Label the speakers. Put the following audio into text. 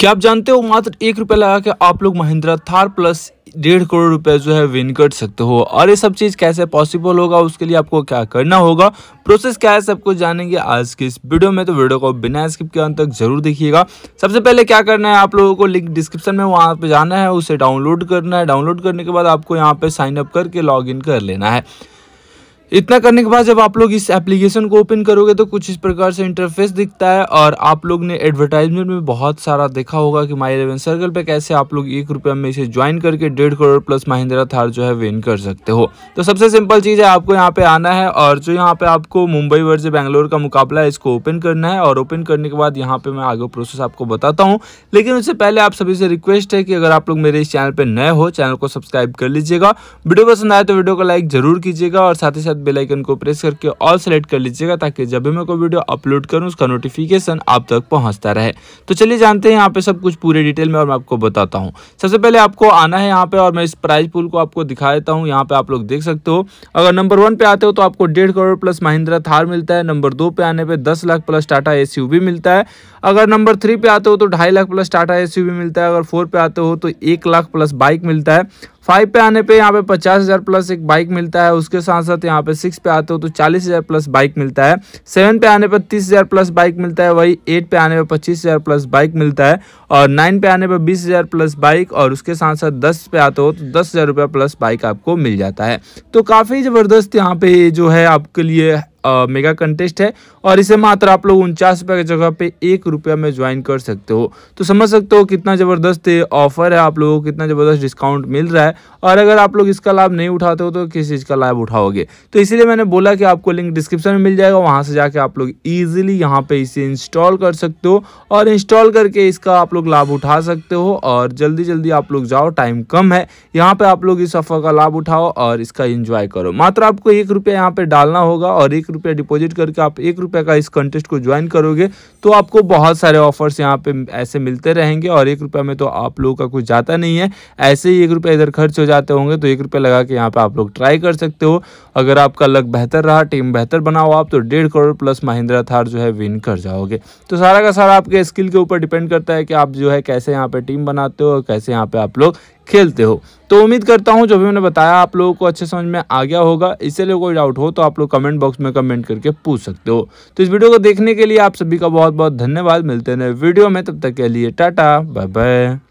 Speaker 1: क्या आप जानते हो मात्र एक रुपया लगा के आप लोग महिंद्रा थार प्लस डेढ़ करोड़ रुपए जो है विन कर सकते हो और ये सब चीज़ कैसे पॉसिबल होगा उसके लिए आपको क्या करना होगा प्रोसेस क्या है सबको जानेंगे आज की इस वीडियो में तो वीडियो को बिना स्किप के अंत तक जरूर देखिएगा सबसे पहले क्या करना है आप लोगों को लिंक डिस्क्रिप्शन में वहाँ पे जाना है उसे डाउनलोड करना है डाउनलोड करने के बाद आपको यहाँ पे साइन अप करके लॉग कर लेना है इतना करने के बाद जब आप लोग इस एप्लीकेशन को ओपन करोगे तो कुछ इस प्रकार से इंटरफेस दिखता है और आप लोग ने एडवर्टाइजमेंट में बहुत सारा देखा होगा कि माई इलेवन सर्कल पे कैसे आप लोग एक रुपया में इसे ज्वाइन करके डेढ़ करोड़ प्लस महिंद्रा थार जो है विन कर सकते हो तो सबसे सिंपल चीज़ है आपको यहाँ पे आना है और जो यहाँ पे आपको मुंबई वर्जे बैंगलोर का मुकाबला है इसको ओपन करना है और ओपन करने के बाद यहाँ पे मैं आगे प्रोसेस आपको बताता हूँ लेकिन उससे पहले आप सभी से रिक्वेस्ट है कि अगर आप लोग मेरे इस चैनल पर नए हो चैनल को सब्सक्राइब कर लीजिएगा वीडियो पसंद आए तो वीडियो को लाइक जरूर कीजिएगा और साथ ही साथ साथ बेल आइकन को प्रेस करके ऑल सेलेक्ट कर लीजिएगा ताकि जब भी मैं कोई वीडियो अपलोड करूँ उसका नोटिफिकेशन आप तक पहुँचता रहे तो चलिए जानते हैं यहाँ पे सब कुछ पूरे डिटेल में और मैं आपको बताता हूँ सबसे पहले आपको आना है यहाँ पे और मैं इस प्राइज पुल को आपको दिखा देता हूँ यहाँ पे आप लोग देख सकते हो अगर नंबर वन पे आते हो तो आपको डेढ़ करोड़ प्लस महिंद्रा थार मिलता है नंबर दो पे आने पर दस लाख प्लस टाटा ए मिलता है अगर नंबर थ्री पे आते हो तो ढाई लाख प्लस टाटा ए मिलता है अगर फोर पे आते हो तो एक लाख प्लस बाइक मिलता है फाइव पे आने पे यहाँ पे पचास हज़ार प्लस एक बाइक मिलता है उसके साथ साथ यहाँ पे सिक्स पे आते हो तो चालीस हज़ार प्लस बाइक मिलता है सेवन पे आने पर तीस हज़ार प्लस बाइक मिलता है वही एट पे आने पर पच्चीस हज़ार प्लस बाइक मिलता है और नाइन पे आने पर बीस हज़ार प्लस बाइक और उसके साथ साथ दस पे आते हो तो दस हज़ार रुपये प्लस बाइक आपको मिल जाता है तो काफ़ी ज़बरदस्त यहाँ पे जो है आपके लिए मेगा कंटेस्ट है और इसे मात्र आप लोग उनचास रुपये की जगह पे एक रुपया में ज्वाइन कर सकते हो तो समझ सकते हो कितना ज़बरदस्त ऑफर है आप लोगों को कितना ज़बरदस्त डिस्काउंट मिल रहा है और अगर आप लोग इसका लाभ नहीं उठाते हो तो किस चीज़ का लाभ उठाओगे तो इसीलिए मैंने बोला कि आपको लिंक डिस्क्रिप्शन में मिल जाएगा वहाँ से जाके आप लोग ईजिली यहाँ पर इसे इंस्टॉल कर सकते हो और इंस्टॉल करके इसका आप लोग लाभ उठा सकते हो और जल्दी जल्दी आप लोग जाओ टाइम कम है यहाँ पर आप लोग इस ऑफर का लाभ उठाओ और इसका इंजॉय करो मात्र आपको एक रुपया यहाँ पर डालना होगा और एक रुपया डिपॉजिट करके आप एक रुपये का इस कंटेस्ट को ज्वाइन करोगे तो आपको बहुत सारे ऑफर्स यहाँ पे ऐसे मिलते रहेंगे और एक रुपये में तो आप लोगों का कुछ जाता नहीं है ऐसे ही एक रुपया इधर खर्च हो जाते होंगे तो एक रुपया लगा के यहाँ पर आप लोग ट्राई कर सकते हो अगर आपका लक बेहतर रहा टीम बेहतर बनाओ आप तो डेढ़ करोड़ प्लस महिंद्रा थार जो है विन कर जाओगे तो सारा का सारा आपके स्किल के ऊपर डिपेंड करता है कि आप जो है कैसे यहाँ पर टीम बनाते हो और कैसे यहाँ पर आप लोग खेलते हो तो उम्मीद करता हूँ जो भी मैंने बताया आप लोगों को अच्छे समझ में आ गया होगा इसलिए कोई डाउट हो तो आप लोग कमेंट बॉक्स में कमेंट करके पूछ सकते हो तो इस वीडियो को देखने के लिए आप सभी का बहुत बहुत धन्यवाद मिलते हैं वीडियो में तब तक के लिए टाटा बाय बाय